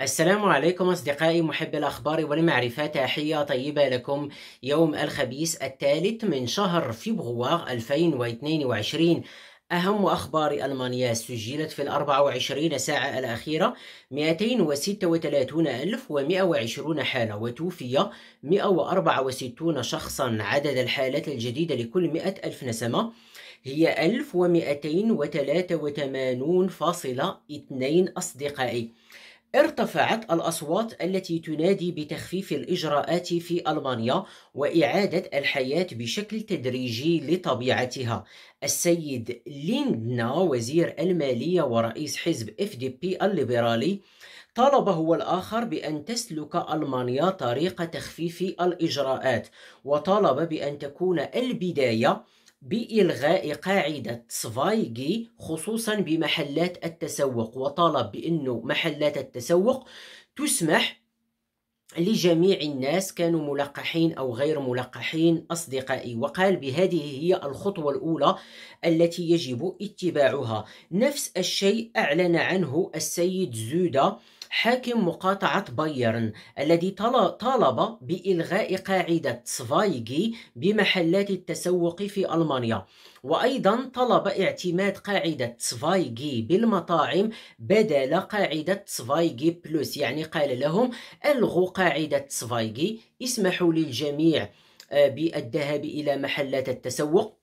السلام عليكم أصدقائي محبي الأخبار والمعرفة تحية طيبة لكم يوم الخميس الثالث من شهر فبراير 2022 أهم أخبار ألمانيا سجلت في ال 24 ساعة الأخيرة 236120 حالة وتوفي 164 شخصا عدد الحالات الجديدة لكل 100 ألف نسمة هي 1283.2 أصدقائي ارتفعت الأصوات التي تنادي بتخفيف الإجراءات في ألمانيا وإعادة الحياة بشكل تدريجي لطبيعتها السيد ليندنا وزير المالية ورئيس حزب اف دي بي الليبرالي طالب هو الآخر بأن تسلك ألمانيا طريق تخفيف الإجراءات وطالب بأن تكون البداية بإلغاء قاعدة سفايجي خصوصا بمحلات التسوق وطالب بأنه محلات التسوق تسمح لجميع الناس كانوا ملقحين أو غير ملقحين أصدقائي وقال بهذه هي الخطوة الأولى التي يجب اتباعها نفس الشيء أعلن عنه السيد زودة حاكم مقاطعة بايرن الذي طالب بإلغاء قاعدة سفايجي بمحلات التسوق في ألمانيا وأيضا طلب اعتماد قاعدة سفايجي بالمطاعم بدل قاعدة سفايجي بلوس يعني قال لهم ألغوا قاعدة سفايجي اسمحوا للجميع آه، بالذهاب إلى محلات التسوق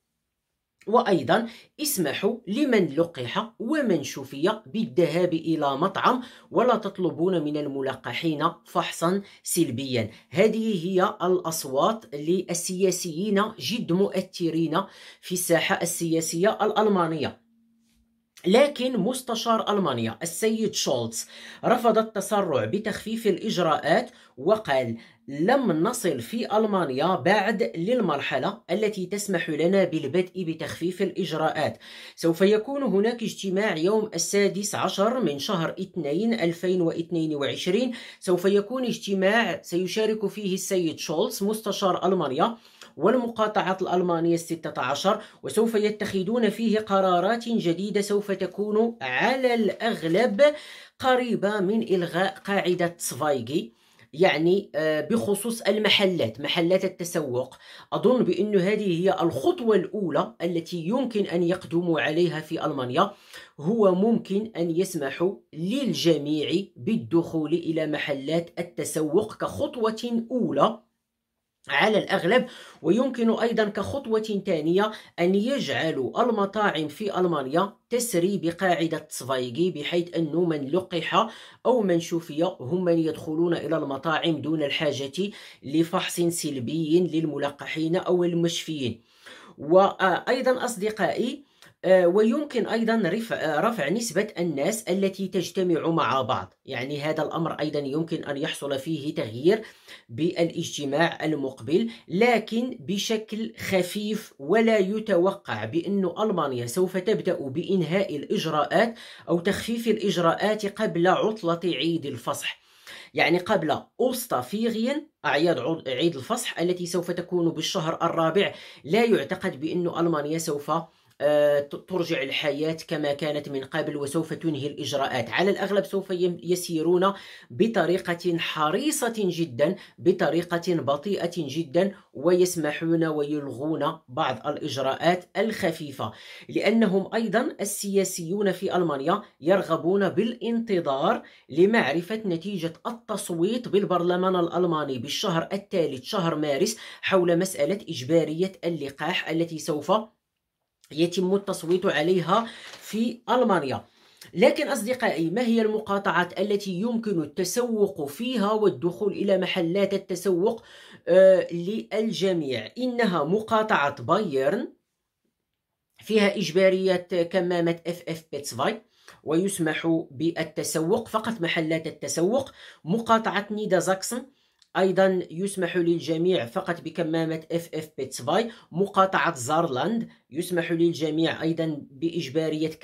وأيضا اسمحوا لمن لقح ومن شفي بالذهاب إلى مطعم ولا تطلبون من الملقحين فحصا سلبيا هذه هي الأصوات للسياسيين جد مؤثرين في الساحة السياسية الألمانية لكن مستشار ألمانيا السيد شولتز رفض التسرع بتخفيف الإجراءات وقال لم نصل في ألمانيا بعد للمرحلة التي تسمح لنا بالبدء بتخفيف الإجراءات سوف يكون هناك اجتماع يوم السادس عشر من شهر 2 2022 سوف يكون اجتماع سيشارك فيه السيد شولتز مستشار ألمانيا والمقاطعة الألمانية الستة عشر وسوف يتخذون فيه قرارات جديدة سوف تكون على الأغلب قريبة من إلغاء قاعدة سفايغي يعني آه، بخصوص المحلات محلات التسوق أظن بأن هذه هي الخطوة الأولى التي يمكن أن يقدموا عليها في ألمانيا هو ممكن أن يسمحوا للجميع بالدخول إلى محلات التسوق كخطوة أولى على الأغلب ويمكن أيضا كخطوة ثانية أن يجعلوا المطاعم في ألمانيا تسري بقاعدة صفايغي بحيث أنه من لقح أو من شفي هم من يدخلون إلى المطاعم دون الحاجة لفحص سلبي للملقحين أو المشفيين وأيضا أصدقائي آه، ويمكن ايضا رفع, آه، رفع نسبه الناس التي تجتمع مع بعض يعني هذا الامر ايضا يمكن ان يحصل فيه تغيير بالاجتماع المقبل لكن بشكل خفيف ولا يتوقع بان المانيا سوف تبدا بانهاء الاجراءات او تخفيف الاجراءات قبل عطله عيد الفصح يعني قبل أوستافيغيا أعياد عيد الفصح التي سوف تكون بالشهر الرابع لا يعتقد بأن ألمانيا سوف آه، ترجع الحياة كما كانت من قبل وسوف تنهي الإجراءات على الأغلب سوف يسيرون بطريقة حريصة جدا بطريقة بطيئة جدا ويسمحون ويلغون بعض الإجراءات الخفيفة لأنهم أيضا السياسيون في ألمانيا يرغبون بالانتظار لمعرفة نتيجة التصويت بالبرلمان الألماني بالشهر الثالث شهر مارس حول مسألة إجبارية اللقاح التي سوف يتم التصويت عليها في ألمانيا لكن أصدقائي ما هي المقاطعات التي يمكن التسوق فيها والدخول إلى محلات التسوق آه، للجميع إنها مقاطعة بايرن فيها إجبارية كمامة اف اف بي 2 ويسمح بالتسوق فقط محلات التسوق مقاطعة نيدا زاكسن أيضا يسمح للجميع فقط بكمامه اف اف بي FFP2 مقاطعة زارلاند يسمح للجميع أيضا بإجبارية اف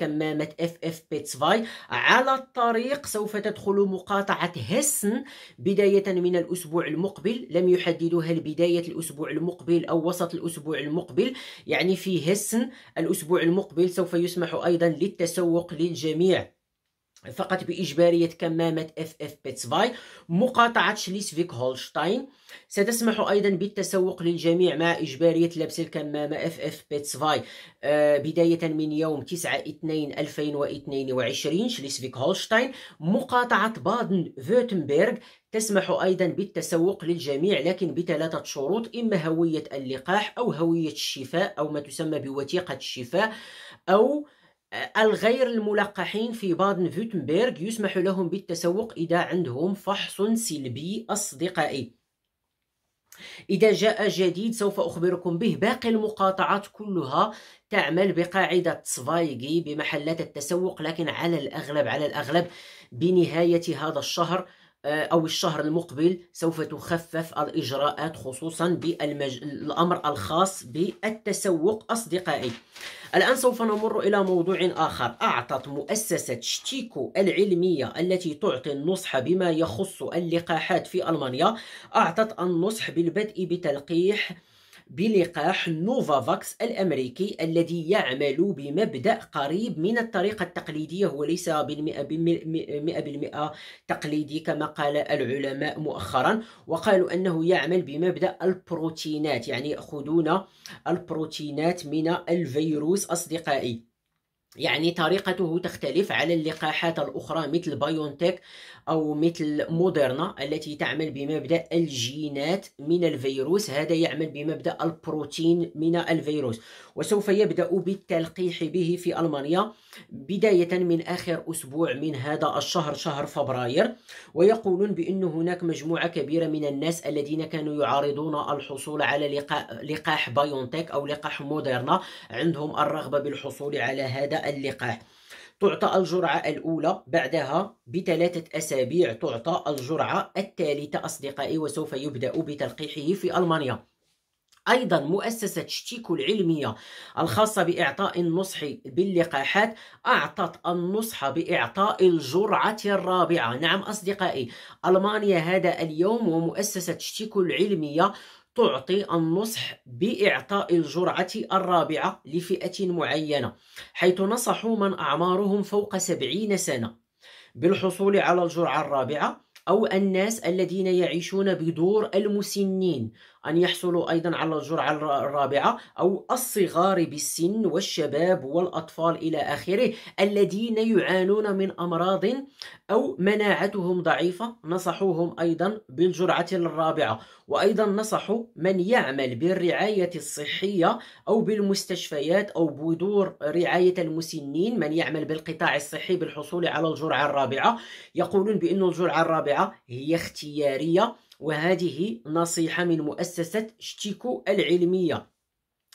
اف بي FFP2 على الطريق سوف تدخل مقاطعة هسن بداية من الأسبوع المقبل لم يحددوا هل بداية الأسبوع المقبل أو وسط الأسبوع المقبل يعني في هسن الأسبوع المقبل سوف يسمح أيضا للتسوق للجميع فقط بإجبارية كمامة اف اف بيتسفاي مقاطعة شليسفيك هولشتاين ستسمح أيضا بالتسوق للجميع مع إجبارية لبس الكمامة اف اف بيتسفاي بداية من يوم 9/2/2022 شليسفيك هولشتاين مقاطعة بادن فوتنبرغ تسمح أيضا بالتسوق للجميع لكن بثلاثة شروط إما هوية اللقاح أو هوية الشفاء أو ما تسمى بوثيقة الشفاء أو آه الغير الملقحين في بادن فوتنبرغ يسمح لهم بالتسوق إذا عندهم فحص سلبي أصدقائي إذا جاء جديد سوف أخبركم به باقي المقاطعات كلها تعمل بقاعدة سفايغي بمحلات التسوق لكن على الأغلب على الأغلب بنهاية هذا الشهر آه، أو الشهر المقبل سوف تخفف الإجراءات خصوصا بالأمر الخاص بالتسوق أصدقائي الآن سوف نمر إلى موضوع آخر أعطت مؤسسة شتيكو العلمية التي تعطي النصح بما يخص اللقاحات في ألمانيا أعطت النصح بالبدء بتلقيح بلقاح نوفافاكس الأمريكي الذي يعمل بمبدأ قريب من الطريقة التقليدية هو ليس بالمئة بالمئة تقليدي كما قال العلماء مؤخرا وقالوا أنه يعمل بمبدأ البروتينات يعني يأخذون البروتينات من الفيروس أصدقائي يعني طريقته تختلف على اللقاحات الأخرى مثل بايونتك أو مثل موديرنا التي تعمل بمبدأ الجينات من الفيروس هذا يعمل بمبدأ البروتين من الفيروس وسوف يبدأ بالتلقيح به في ألمانيا بداية من آخر أسبوع من هذا الشهر شهر فبراير ويقولون بأن هناك مجموعة كبيرة من الناس الذين كانوا يعارضون الحصول على لقاح, بايونتك أو لقاح موديرنا عندهم الرغبة بالحصول على هذا اللقاح تعطى الجرعة الأولى بعدها بثلاثة أسابيع تعطى الجرعة الثالثة أصدقائي وسوف يبدأ بتلقيحه في ألمانيا أيضا مؤسسة شتيكو العلمية الخاصة بإعطاء النصح باللقاحات أعطت النصح بإعطاء الجرعة الرابعة نعم أصدقائي ألمانيا هذا اليوم ومؤسسة شتيكو العلمية تعطي النصح بإعطاء الجرعة الرابعة لفئة معينة حيث نصحوا من أعمارهم فوق سبعين سنة بالحصول على الجرعة الرابعة أو الناس الذين يعيشون بدور المسنين أن يحصلوا أيضا على الجرعة الرابعة أو الصغار بالسن والشباب والأطفال إلى آخره الذين يعانون من أمراض أو مناعتهم ضعيفة نصحوهم أيضا بالجرعة الرابعة وأيضا نصحوا من يعمل بالرعاية الصحية أو بالمستشفيات أو بدور رعاية المسنين من يعمل بالقطاع الصحي بالحصول على الجرعة الرابعة يقولون بأن الجرعة الرابعة هي اختيارية وهذه نصيحة من مؤسسة شتيكو العلمية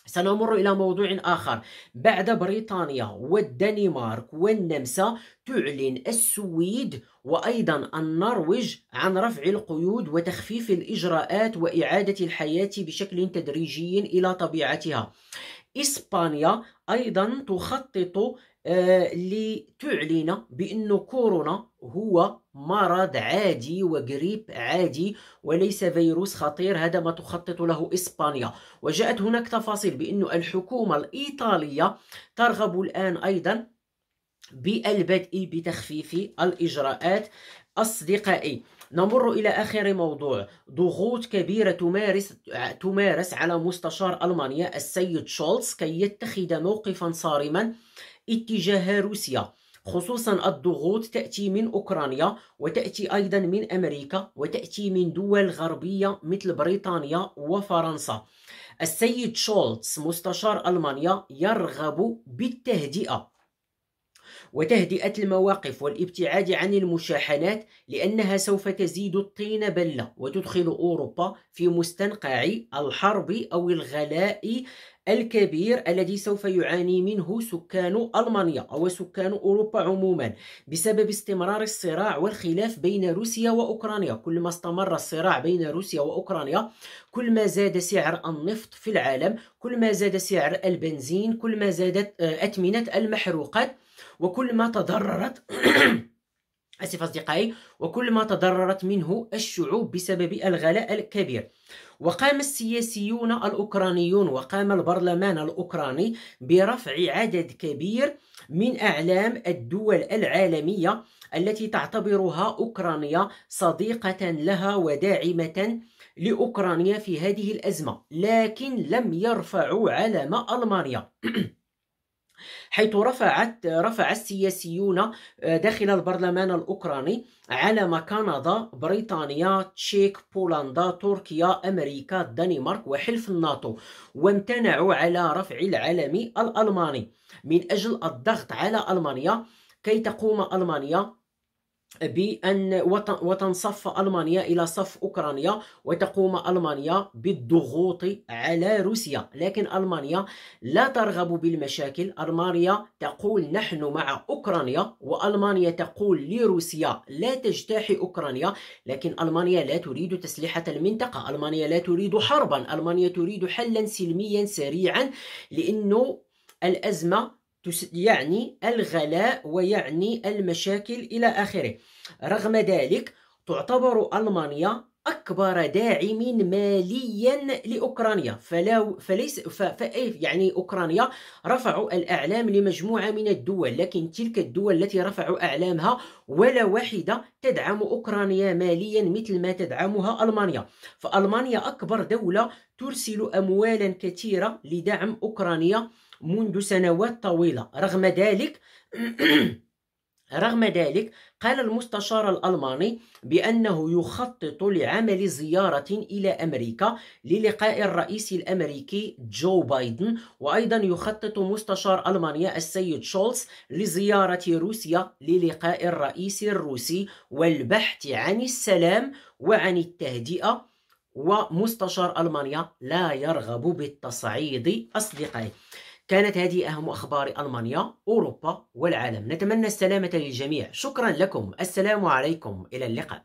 سنمر إلى موضوع آخر بعد بريطانيا والدنمارك والنمسا تعلن السويد وأيضا النرويج عن رفع القيود وتخفيف الإجراءات وإعادة الحياة بشكل تدريجي إلى طبيعتها إسبانيا أيضا تخطط آه، لتعلن بأن كورونا هو مرض عادي وغريب عادي وليس فيروس خطير هذا ما تخطط له إسبانيا وجاءت هناك تفاصيل بأن الحكومة الإيطالية ترغب الآن أيضا بالبدء بتخفيف الإجراءات أصدقائي نمر إلى آخر موضوع ضغوط كبيرة تمارس تمارس على مستشار ألمانيا السيد شولتز كي يتخذ موقفا صارما اتجاه روسيا خصوصا الضغوط تأتي من أوكرانيا وتأتي أيضا من أمريكا وتأتي من دول غربية مثل بريطانيا وفرنسا السيد شولتز مستشار ألمانيا يرغب بالتهدئة وتهدئة المواقف والابتعاد عن المشاحنات لأنها سوف تزيد الطين بلة وتدخل أوروبا في مستنقع الحرب أو الغلاء الكبير الذي سوف يعاني منه سكان ألمانيا أو سكان أوروبا عموما بسبب استمرار الصراع والخلاف بين روسيا وأوكرانيا كلما استمر الصراع بين روسيا وأوكرانيا كل ما زاد سعر النفط في العالم كل ما زاد سعر البنزين كل ما زادت أثمنة آه، المحروقات وكل ما تضررت اسف اصدقائي وكل ما تضررت منه الشعوب بسبب الغلاء الكبير وقام السياسيون الاوكرانيون وقام البرلمان الاوكراني برفع عدد كبير من اعلام الدول العالميه التي تعتبرها اوكرانيا صديقه لها وداعمه لاوكرانيا في هذه الازمه لكن لم يرفعوا علم المانيا حيث رفعت رفع السياسيون آه، داخل البرلمان الاوكراني علم كندا، بريطانيا، تشيك، بولندا، تركيا، امريكا، الدنمارك وحلف الناتو، وامتنعوا على رفع العلم الالماني من اجل الضغط على المانيا كي تقوم المانيا بأن وتنصف ألمانيا إلى صف أوكرانيا وتقوم ألمانيا بالضغوط على روسيا لكن ألمانيا لا ترغب بالمشاكل ألمانيا تقول نحن مع أوكرانيا وألمانيا تقول لروسيا لا تجتاح أوكرانيا لكن ألمانيا لا تريد تسلحة المنطقة ألمانيا لا تريد حربا ألمانيا تريد حلا سلميا سريعا لأنه الأزمة يعني الغلاء ويعني المشاكل إلى آخره رغم ذلك تعتبر ألمانيا أكبر داعم ماليا لأوكرانيا فلا فليس إيه، يعني أوكرانيا رفعوا الأعلام لمجموعة من الدول لكن تلك الدول التي رفعوا أعلامها ولا واحدة تدعم أوكرانيا ماليا مثل ما تدعمها ألمانيا فألمانيا أكبر دولة ترسل أموالا كثيرة لدعم أوكرانيا منذ سنوات طويلة رغم ذلك رغم ذلك قال المستشار الألماني بأنه يخطط لعمل زيارة إلى أمريكا للقاء الرئيس الأمريكي جو بايدن وأيضا يخطط مستشار ألمانيا السيد شولتز لزيارة روسيا للقاء الرئيس الروسي والبحث عن السلام وعن التهدئة ومستشار ألمانيا لا يرغب بالتصعيد أصدقائي كانت هذه أهم أخبار ألمانيا أوروبا والعالم نتمنى السلامة للجميع شكرا لكم السلام عليكم إلى اللقاء